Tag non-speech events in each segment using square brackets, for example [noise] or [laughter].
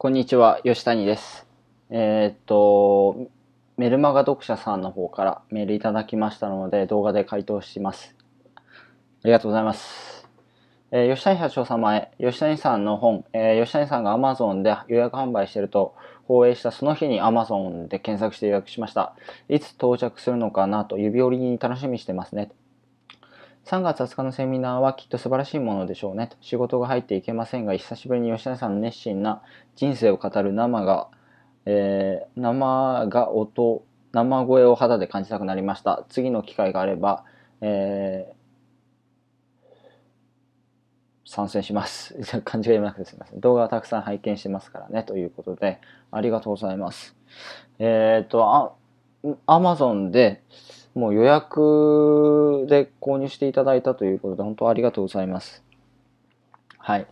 こんにちは、吉谷です。えー、っと、メルマガ読者さんの方からメールいただきましたので、動画で回答します。ありがとうございます。えー、吉谷社長様へ、吉谷さんの本、えー、吉谷さんが Amazon で予約販売してると放映したその日に Amazon で検索して予約しました。いつ到着するのかなと指折りに楽しみにしてますね。3月20日のセミナーはきっと素晴らしいものでしょうねと。仕事が入っていけませんが、久しぶりに吉田さんの熱心な人生を語る生が、えー、生が音、生声を肌で感じたくなりました。次の機会があれば、えー、参戦します。漢 [laughs] 字が読めなくてすみません。動画はたくさん拝見してますからね。ということで、ありがとうございます。えっ、ー、と、アマゾンで、もう予約で購入していただいたということで、本当ありがとうございます。はい。い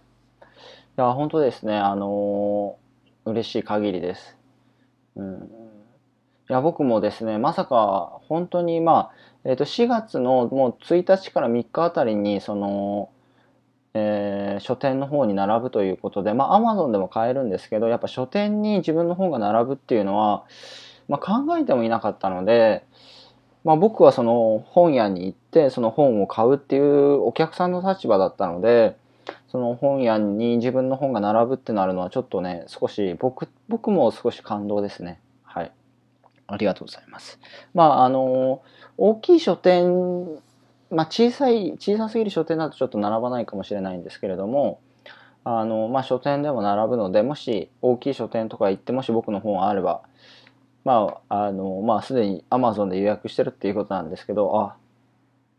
や、本当ですね、あのー、嬉しい限りです。うん。いや、僕もですね、まさか、本当に、まあ、えっ、ー、と、4月のもう1日から3日あたりに、その、えー、書店の方に並ぶということで、まあ、Amazon でも買えるんですけど、やっぱ書店に自分の本が並ぶっていうのは、まあ、考えてもいなかったので、まあ、僕はその本屋に行ってその本を買うっていうお客さんの立場だったのでその本屋に自分の本が並ぶってなるのはちょっとね少し僕僕も少し感動ですねはいありがとうございますまああの大きい書店まあ、小さい小さすぎる書店だとちょっと並ばないかもしれないんですけれどもあのまあ書店でも並ぶのでもし大きい書店とか行ってもし僕の本あればまあ、あの、まあ、すでに Amazon で予約してるっていうことなんですけど、あ、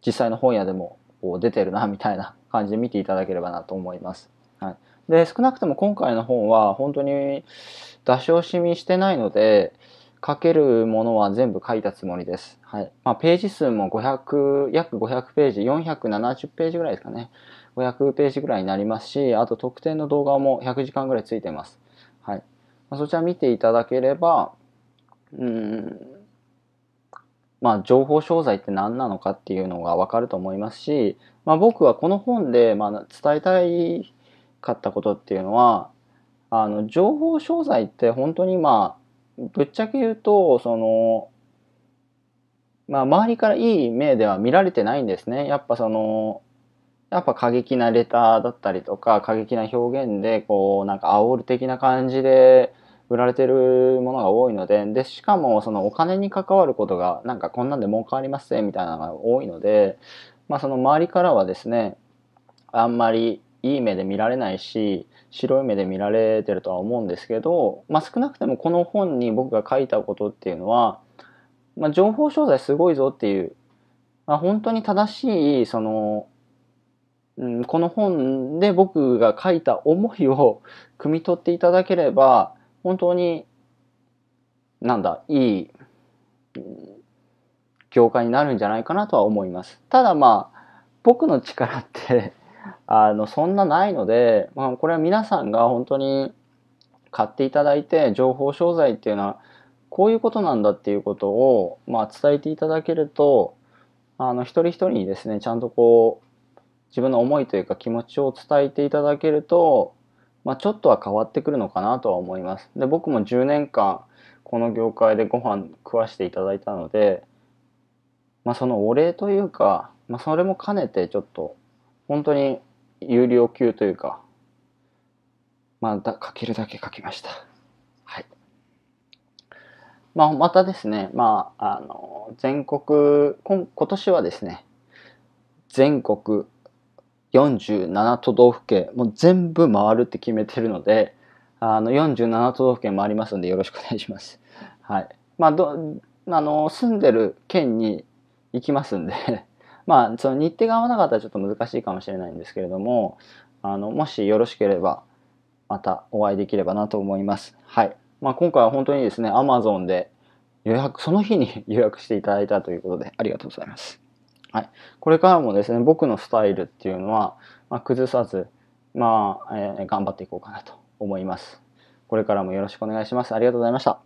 実際の本屋でも出てるな、[laughs] みたいな感じで見ていただければなと思います。はい。で、少なくとも今回の本は本当に出し惜しみしてないので、書けるものは全部書いたつもりです。はい。まあ、ページ数も500、約500ページ、470ページぐらいですかね。500ページぐらいになりますし、あと特典の動画も100時間ぐらいついてます。はい。まあ、そちら見ていただければ、うん、まあ、情報商材って何なのかっていうのが分かると思いますし、まあ、僕はこの本で、まあ、伝えたいかったことっていうのはあの情報商材って本当にまあぶっちゃけ言うとその、まあ、周りからいい目では見られてないんですね。やっぱそのやっぱ過激なレターだったりとか過激な表現でこうなんか煽る的な感じで売られてるものが多いので、で、しかもそのお金に関わることが、なんかこんなんで儲かりませんみたいなのが多いので、まあその周りからはですね、あんまりいい目で見られないし、白い目で見られてるとは思うんですけど、まあ少なくてもこの本に僕が書いたことっていうのは、まあ情報商材すごいぞっていう、まあ本当に正しい、その、うん、この本で僕が書いた思いを汲み取っていただければ本当になんだいい業界になるんじゃないかなとは思いますただまあ僕の力ってあのそんなないので、まあ、これは皆さんが本当に買っていただいて情報商材っていうのはこういうことなんだっていうことを、まあ、伝えていただけるとあの一人一人にですねちゃんとこう自分の思いというか気持ちを伝えていただけるとまあ、ちょっとは変わってくるのかなとは思います。で僕も10年間この業界でご飯食わしていただいたので、まあ、そのお礼というか、まあ、それも兼ねてちょっと本当に有料級というか、まあ、書けるだけ書きました。はい。まあ、またですね、まあ、あの、全国、今年はですね、全国47都道府県もう全部回るって決めてるのであの47都道府県もありますのでよろしくお願いします。[laughs] はいまあ、どあの住んでる県に行きますんで [laughs] まあその日程が合わなかったらちょっと難しいかもしれないんですけれどもあのもしよろしければまたお会いできればなと思います。はいまあ、今回は本当にですね Amazon で予約その日に [laughs] 予約していただいたということでありがとうございます。はい、これからもですね僕のスタイルっていうのは、まあ、崩さず、まあえー、頑張っていこうかなと思います。これからもよろしくお願いします。ありがとうございました。